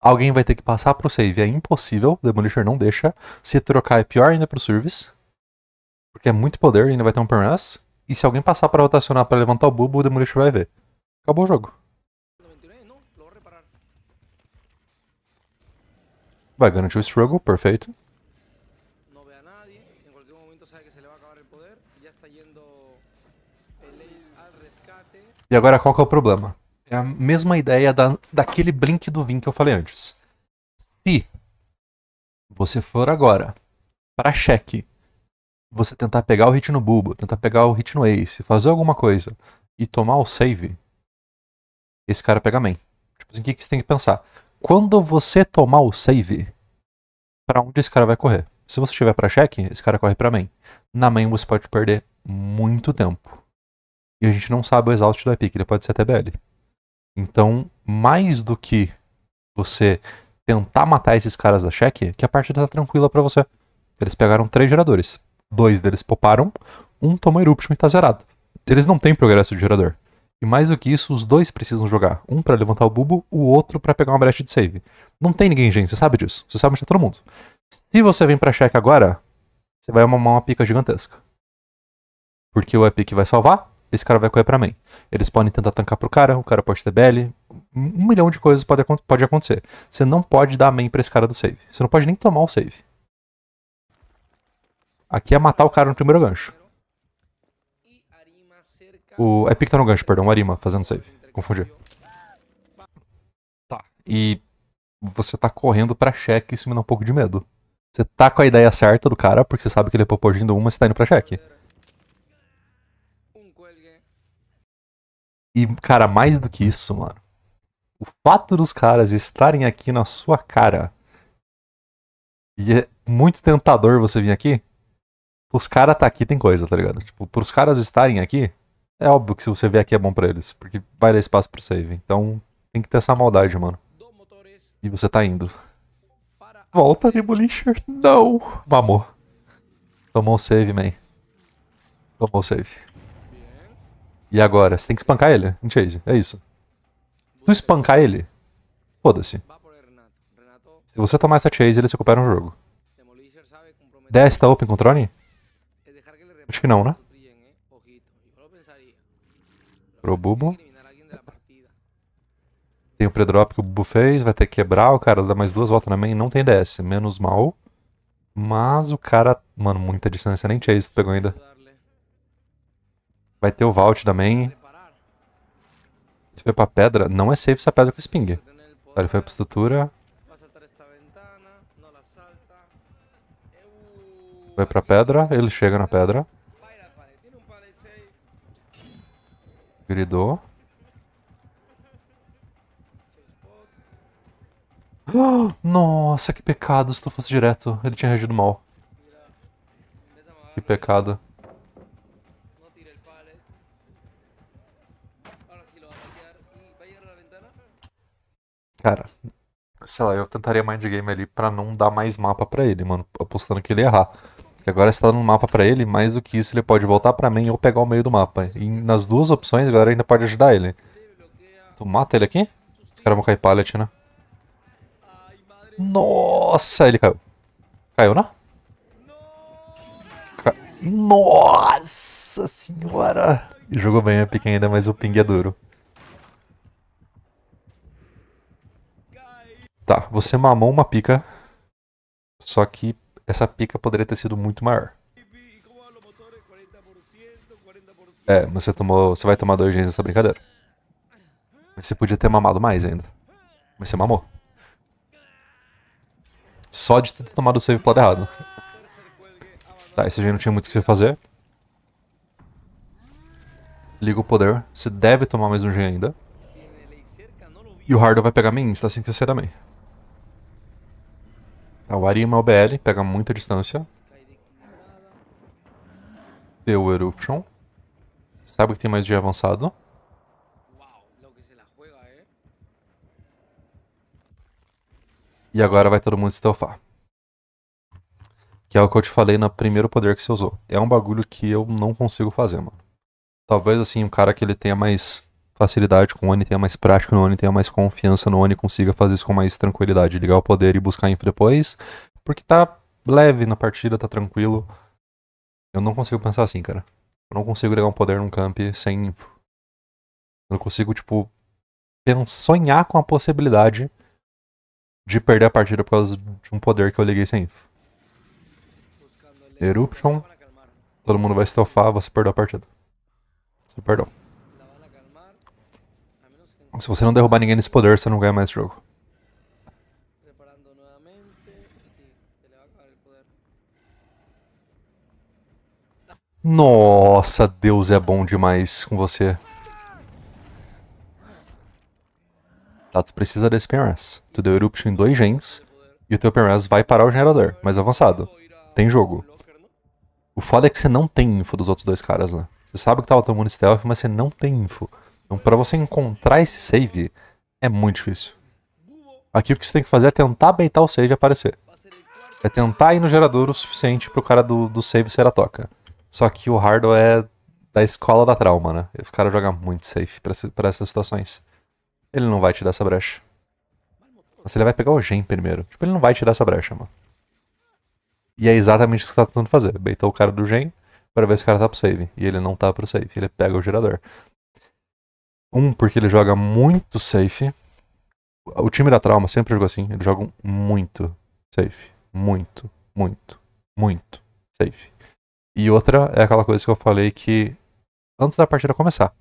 Alguém vai ter que passar para o save. É impossível. O Demolisher não deixa. Se trocar é pior ainda para o service. Porque é muito poder e ainda vai ter um permanence. E se alguém passar para rotacionar para levantar o bubo, o Demolition vai ver. Acabou o jogo. Vai garantir o struggle, perfeito. E agora qual que é o problema? É a mesma ideia da, daquele blink do Vim que eu falei antes. Se você for agora para cheque você tentar pegar o hit no bubo, tentar pegar o hit no Ace, fazer alguma coisa e tomar o save, esse cara pega main. Tipo assim, o que, que você tem que pensar? Quando você tomar o save, para onde esse cara vai correr? Se você tiver para check, esse cara corre para main. Na main você pode perder muito tempo. E a gente não sabe o exaust do epic, que ele pode ser até BL. Então, mais do que você tentar matar esses caras da check, que a partida tá tranquila para você. Eles pegaram três geradores dois deles poparam, um toma Eruption e tá zerado. Eles não têm progresso de gerador. E mais do que isso, os dois precisam jogar. Um para levantar o bubo, o outro para pegar uma brecha de save. Não tem ninguém, gente, você sabe disso. Você sabe onde tá todo mundo. Se você vem pra check agora, você vai mamar uma pica gigantesca. Porque o Epic vai salvar, esse cara vai correr pra mim. Eles podem tentar tancar pro cara, o cara pode ter BL. Um milhão de coisas pode, pode acontecer. Você não pode dar main pra esse cara do save. Você não pode nem tomar o save. Aqui é matar o cara no primeiro gancho. O Epic é tá no gancho, perdão, o Arima fazendo save. Confundi. Tá. E você tá correndo pra cheque, isso me dá um pouco de medo. Você tá com a ideia certa do cara, porque você sabe que ele é popogindo uma, você tá indo pra cheque. E, cara, mais do que isso, mano. O fato dos caras estarem aqui na sua cara. E é muito tentador você vir aqui os caras tá aqui tem coisa, tá ligado? Tipo, pros caras estarem aqui, é óbvio que se você vier aqui é bom pra eles, porque vai dar espaço pro save. Então tem que ter essa maldade, mano. E você tá indo. Volta, Demolisher! Não! Mamou. Tomou o save, man. Tomou o save. E agora? Você tem que espancar ele em chase. É isso. Se tu espancar ele, foda-se. Se você tomar essa chase, ele se recupera no jogo. Desce, tá open com o Trone? Acho que não, né? Pro Bubo. Tem o pre-drop que o Bubo fez, vai ter que quebrar, o cara dá mais duas voltas na main, não tem DS, menos mal. Mas o cara... Mano, muita distância, nem tinha isso, pegou ainda. Vai ter o vault da main. Ele foi pra pedra, não é safe essa pedra com sping. Tá, ele foi pra estrutura. Vai pra pedra, ele chega na pedra. Gridou. Nossa, que pecado se tu fosse direto. Ele tinha reagido mal. Que pecado. Cara, sei lá, eu tentaria mind game ali pra não dar mais mapa pra ele, mano. Apostando que ele ia errar que agora está dando um mapa para ele, mais do que isso ele pode voltar para mim ou pegar o meio do mapa. E nas duas opções agora ainda pode ajudar ele. Tu mata ele aqui? Os caras vão cair pallet, né? Nossa, ele caiu. Caiu, né? Ca... Nossa senhora! Jogou bem a pique ainda, mas o ping é duro. Tá, você mamou uma pica. Só que essa pica poderia ter sido muito maior. É, mas você tomou. Você vai tomar dois genes nessa brincadeira. Mas você podia ter mamado mais ainda. Mas você mamou. Só de ter tomado o save plot errado. Tá, esse gene não tinha muito o que você fazer. Liga o poder. Você deve tomar mais um gene ainda. E o Hardo vai pegar minha insta assim que você também. Tá, o Arima OBL pega muita distância. Deu Eruption. Sabe que tem mais de avançado. E agora vai todo mundo stealthar. Que é o que eu te falei no primeiro poder que você usou. É um bagulho que eu não consigo fazer, mano. Talvez assim, um cara que ele tenha mais facilidade com o Oni, tenha mais prática no Oni, tenha mais confiança no Oni, consiga fazer isso com mais tranquilidade. Ligar o poder e buscar info depois, porque tá leve na partida, tá tranquilo. Eu não consigo pensar assim, cara. Eu não consigo ligar um poder num camp sem info. Eu não consigo, tipo, sonhar com a possibilidade de perder a partida por causa de um poder que eu liguei sem info. Eruption. Todo mundo vai estofar, você perdeu a partida. Você perdeu. Se você não derrubar ninguém nesse poder, você não ganha mais jogo. Nossa, Deus é bom demais com você. Tá, tu precisa desse PRS. Tu deu Eruption em dois gens, e o teu PRS vai parar o gerador, mas avançado. Tem jogo. O foda é que você não tem info dos outros dois caras, né? Você sabe que tava tomando stealth, mas você não tem info. Então, para você encontrar esse save, é muito difícil. Aqui o que você tem que fazer é tentar baitar o save e aparecer. É tentar ir no gerador o suficiente pro cara do, do save ser a toca. Só que o Hardo é da escola da trauma, né? Os caras jogam muito safe para essas situações. Ele não vai te dar essa brecha. Mas ele vai pegar o Gen primeiro. Tipo, ele não vai te dar essa brecha, mano. E é exatamente isso que você tá tentando fazer. Beitou o cara do Gen para ver se o cara tá pro save. E ele não tá pro save. Ele pega o gerador. Um, porque ele joga muito safe. O time da Trauma sempre jogou assim. Eles jogam muito safe. Muito, muito, muito safe. E outra é aquela coisa que eu falei que antes da partida começar.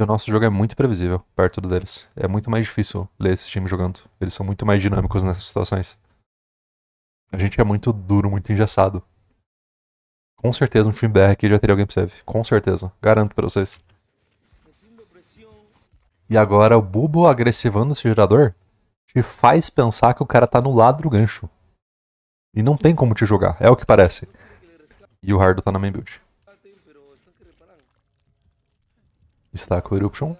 o nosso jogo é muito previsível perto do deles. É muito mais difícil ler esse time jogando. Eles são muito mais dinâmicos nessas situações. A gente é muito duro, muito engessado. Com certeza um time BR aqui já teria alguém pra você. Com certeza. Garanto pra vocês. E agora o Bubo agressivando esse gerador te faz pensar que o cara tá no lado do gancho. E não tem como te jogar, é o que parece. E o Hardo tá na main build. Está com o Eruption.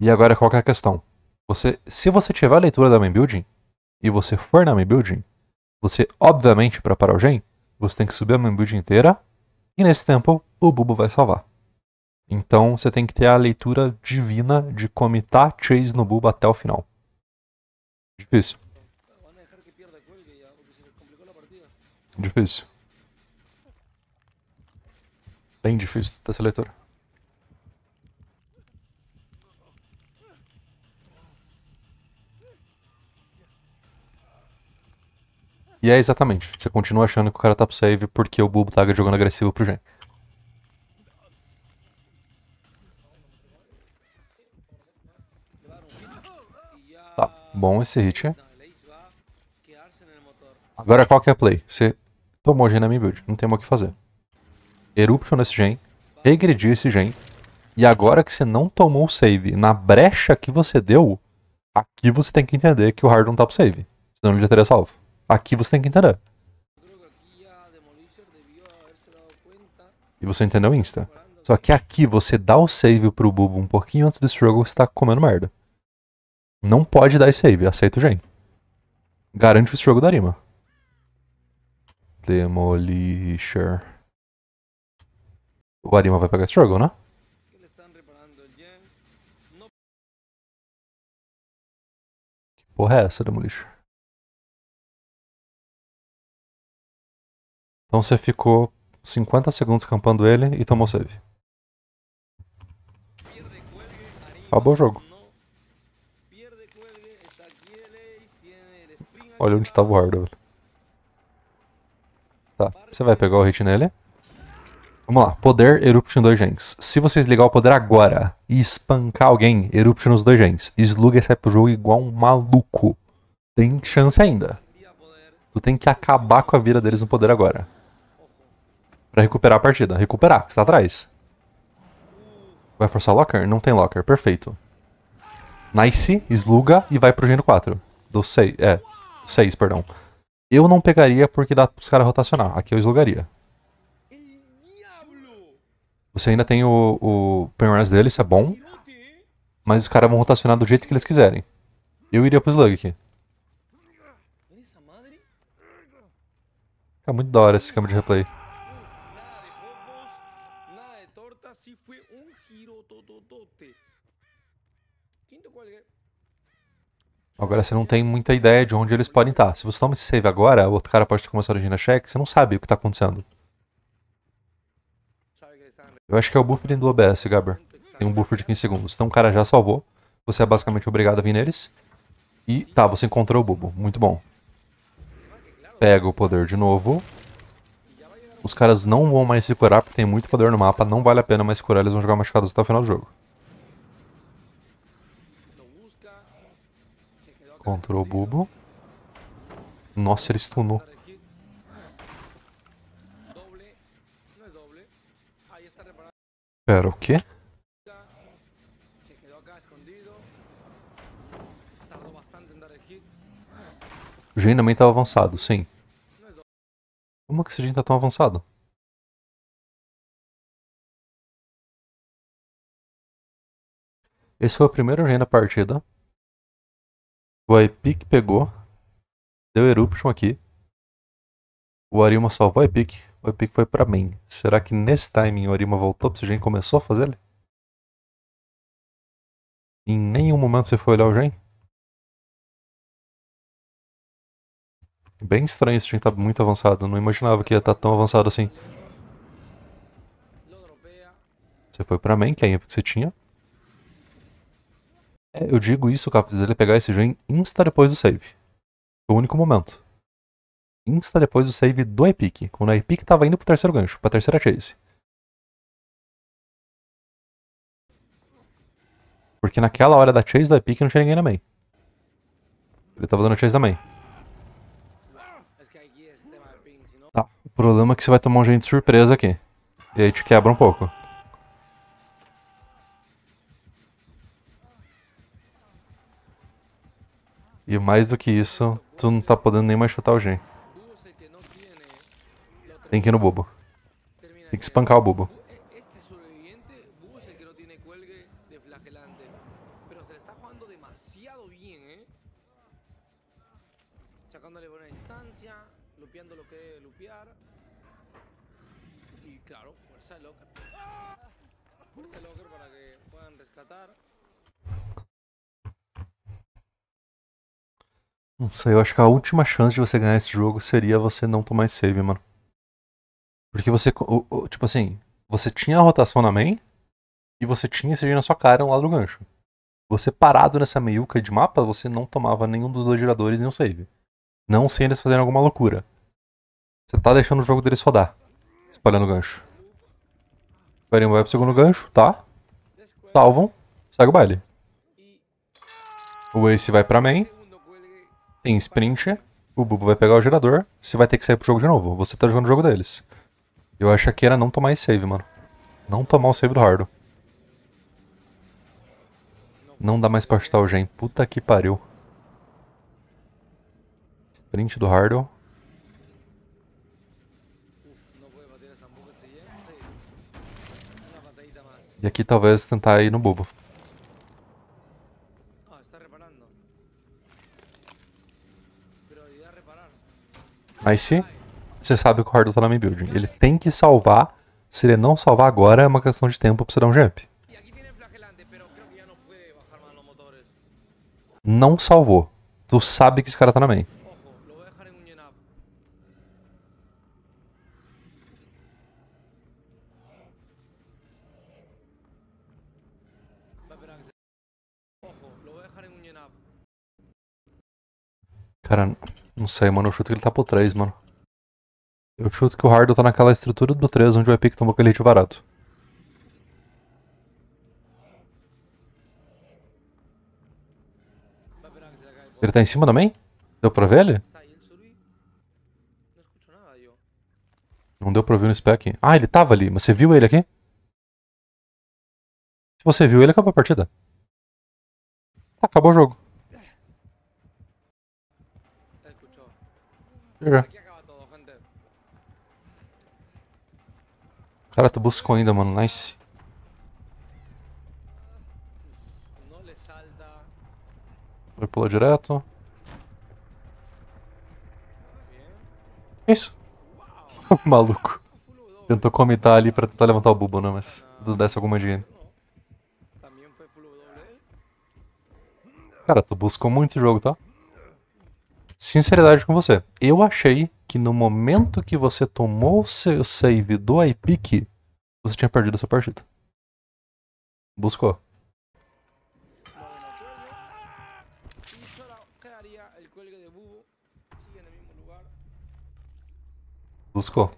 E agora qual é a questão? Você, se você tiver a leitura da main building, e você for na main building, você obviamente para parar o gen, você tem que subir a main building inteira, e nesse tempo o Bubo vai salvar. Então você tem que ter a leitura divina de comitar Chase no Buba até o final. Difícil. Difícil. Bem difícil dessa leitura. E é exatamente. Você continua achando que o cara tá pro save porque o Bulbo tá jogando agressivo pro Gen. Bom esse hit. Agora qual que é a play? Você tomou gen na minha build, não tem mais o que fazer. Eruption nesse gen, regredir esse gen, e agora que você não tomou o save na brecha que você deu, aqui você tem que entender que o hard não tá pro save. Senão ele já teria salvo. Aqui você tem que entender. E você entendeu insta. Só que aqui você dá o save pro Bubo um pouquinho antes do struggle, você tá comendo merda. Não pode dar save, aceita o gen. Garante o jogo da Arima. Demolisher. O Arima vai pegar jogo, né? Que porra é essa, Demolisher? Então você ficou 50 segundos campando ele e tomou save. Acabou o jogo. Olha onde estava o Hardo. Tá, você vai pegar o hit nele. Vamos lá, poder Eruption dois gens. Se você desligar o poder agora e espancar alguém, Eruption nos dois gens. e sai pro jogo igual um maluco. Tem chance ainda. Tu tem que acabar com a vida deles no poder agora. Pra recuperar a partida. Recuperar, que você tá atrás. Vai forçar locker? Não tem locker, perfeito. Nice, sluga e vai pro Geno 4. Dou 6, é, 6, perdão. Eu não pegaria porque dá pros caras rotacionar. Aqui eu eslogaria. Você ainda tem o, o dele, isso é bom. Mas os caras vão rotacionar do jeito que eles quiserem. Eu iria pro Slug aqui. Fica muito da hora esse câmera de replay. Agora você não tem muita ideia de onde eles podem estar. Se você toma esse save agora, o outro cara pode ter começado a agenda check, você não sabe o que está acontecendo. Eu acho que é o buffer do OBS, Gaber. Tem um buffer de 15 segundos. Então o cara já salvou. Você é basicamente obrigado a vir neles. E tá, você encontrou o Bubo. Muito bom. Pega o poder de novo. Os caras não vão mais se curar porque tem muito poder no mapa. Não vale a pena mais se curar. Eles vão jogar machucados até o final do jogo. contra o Bubo. Nossa, ele stunou. Pera, o quê? O Jin também estava avançado, sim. Como que esse Jin tá tão avançado? Esse foi o primeiro Jin da partida. O Epic pegou. Deu Eruption aqui. O Arima salvou o Epic. O Epic foi pra main. Será que nesse timing o Arima voltou pro Gen começou a fazer ele? Em nenhum momento você foi olhar o Gen? Bem estranho, esse Gen tá muito avançado. Não imaginava que ia estar tá tão avançado assim. Você foi pra main, que é a info que você tinha. É, eu digo isso capaz ele é pegar esse gen insta depois do save. Foi o único momento. Insta depois do save do Epic, quando a Epic tava indo pro terceiro gancho, pra terceira chase. Porque naquela hora da chase do Epic não tinha ninguém na main. Ele tava dando chase da main. Tá, o problema é que você vai tomar um gen de surpresa aqui. E aí te quebra um pouco. E mais do que isso, tu não tá podendo nem mais chutar o gen. Tem que ir no bobo. Tem que espancar o bobo. Não sei, eu acho que a última chance de você ganhar esse jogo seria você não tomar save, mano. Porque você, tipo assim, você tinha a rotação na main e você tinha esse na sua cara lá do gancho. Você parado nessa meiuca de mapa, você não tomava nenhum dos dois giradores nenhum save. Não sem eles fazerem alguma loucura. Você tá deixando o jogo deles rodar, espalhando o gancho. Carimbo vai pro segundo gancho, tá? Salvam, segue o baile. O Ace vai pra main tem sprint, o Bubu vai pegar o gerador, você vai ter que sair pro jogo de novo. Você tá jogando o jogo deles. Eu acho que era não tomar esse save, mano. Não tomar o save do Hardo. Não dá mais pra chutar o gen. Puta que pariu. Sprint do Hardo. E aqui talvez tentar ir no Bubu. Mas se você sabe que o Hardle tá na main building, ele tem que salvar. Se ele não salvar agora, é uma questão de tempo pra você dar um jump. Não salvou. Tu sabe que esse cara tá na main. Cara, não sei, mano. Eu chuto que ele tá pro 3, mano. Eu chuto que o Hardo tá naquela estrutura do 3 onde o Epic tomou aquele hit barato. Ele tá em cima também? Deu pra ver ele? Não deu pra ver no spec. Ah, ele tava ali, mas você viu ele aqui? Se você viu ele, acabou a partida. Acabou o jogo. Já. Cara, tu buscou ainda, mano. Nice. Vai pular direto. Isso. *laughs* Maluco. Tá Tentou comitar ali pra tentar levantar o bubo, né? Mas tudo desce alguma de game. Né? Cara, tu buscou muito jogo, tá? sinceridade com você. Eu achei que no momento que você tomou o seu save do aipic você tinha perdido essa partida. Buscou. Buscou.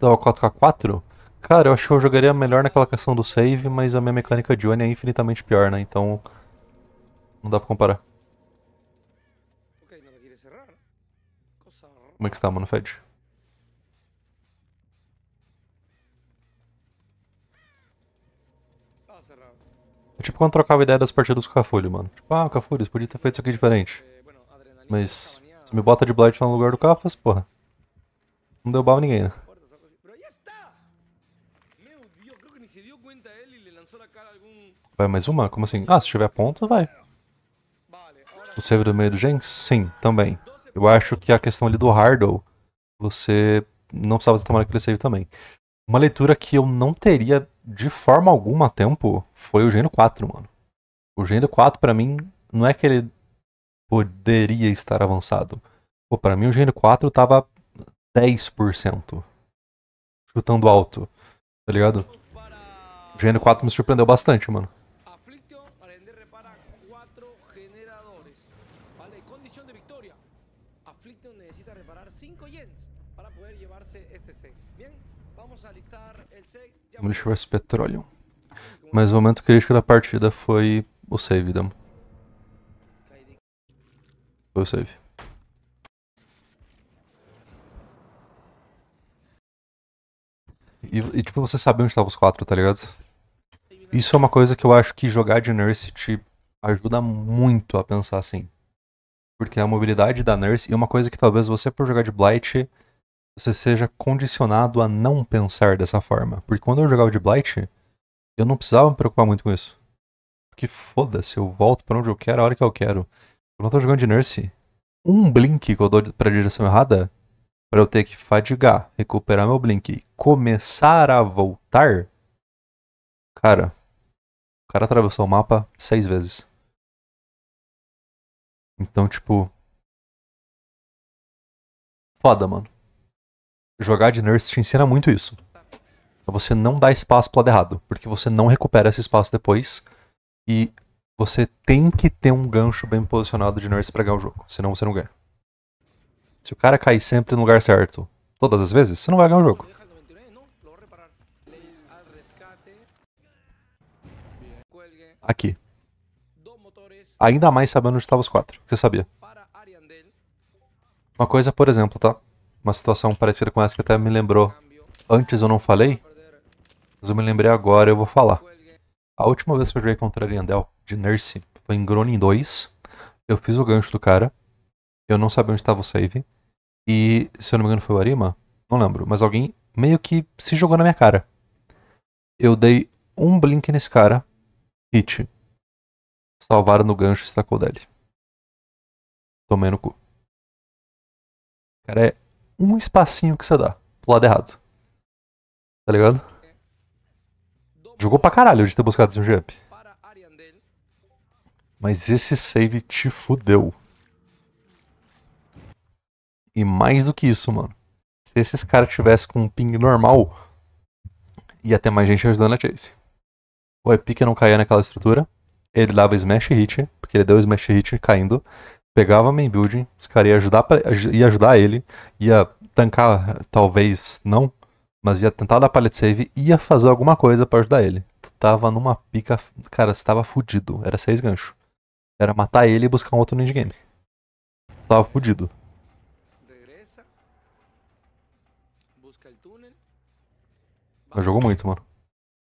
Tava então, é 4x4? Cara, eu acho que eu jogaria melhor naquela questão do save, mas a minha mecânica de Oni é infinitamente pior, né? Então. Não dá pra comparar. Como é que está mano? Fed? É tipo quando trocava ideia das partidas com o Cafulho, mano. Tipo, ah, Cafulho, você podia ter feito isso aqui diferente. Mas, você me bota de Blight no lugar do Cafas, porra. Não deu bala ninguém, né? Vai mais uma? Como assim? Ah, se tiver ponto, vai. O servidor do meio do gen? Sim, também eu acho que a questão ali do Hardle, você não precisava ter tomado aquele save também. Uma leitura que eu não teria de forma alguma tempo foi o Gênio 4, mano. O Gênio 4, para mim, não é que ele poderia estar avançado. Pô, pra mim o Gênio 4 tava 10%. Chutando alto. Tá ligado? O Gênio 4 me surpreendeu bastante, mano. Ele tivesse petróleo. Mas o momento crítico da partida foi o save, Damo. Foi o save. E, e tipo, você sabe onde estavam os quatro, tá ligado? Isso é uma coisa que eu acho que jogar de Nurse te ajuda muito a pensar assim. Porque a mobilidade da Nurse, e uma coisa que talvez você, por jogar de Blight, você seja condicionado a não pensar dessa forma. Porque quando eu jogava de Blight, eu não precisava me preocupar muito com isso. Porque foda-se, eu volto para onde eu quero, a hora que eu quero. Quando eu tô jogando de Nurse, um blink que eu dou pra direção errada, para eu ter que fadigar, recuperar meu blink e começar a voltar, cara, o cara atravessou o mapa seis vezes. Então, tipo. Foda, mano jogar de nurse te ensina muito isso. Você não dá espaço pro lado errado, porque você não recupera esse espaço depois. E você tem que ter um gancho bem posicionado de nurse pra ganhar o jogo, senão você não ganha. Se o cara cair sempre no lugar certo, todas as vezes, você não vai ganhar o jogo. Aqui. Ainda mais sabendo onde estavam os quatro, que você sabia. Uma coisa, por exemplo, tá? uma situação parecida com essa que até me lembrou. Antes eu não falei, mas eu me lembrei agora eu vou falar. A última vez que eu joguei contra Ariandel de Nurse foi em Gronin 2. Eu fiz o gancho do cara. Eu não sabia onde estava o save. E, se eu não me engano, foi o Arima? Não lembro. Mas alguém meio que se jogou na minha cara. Eu dei um blink nesse cara. Hit. Salvaram no gancho e estacou dele. Tomei no cu. O cara é um espacinho que você dá pro lado errado. Tá ligado? Jogou pra caralho de ter buscado esse jump. Mas esse save te fudeu. E mais do que isso, mano. Se esses caras tivessem com um ping normal, ia ter mais gente ajudando a Chase. O Epic não caía naquela estrutura. Ele dava smash hit, porque ele deu smash hit caindo pegava main building, os caras iam ajudar, pra, ia ajudar ele, ia tancar, talvez não, mas ia tentar dar pallet save ia fazer alguma coisa para ajudar ele. Tu tava numa pica, cara, você tava fudido, era seis ganchos. Era matar ele e buscar um outro no endgame. tava fudido. jogou muito, mano.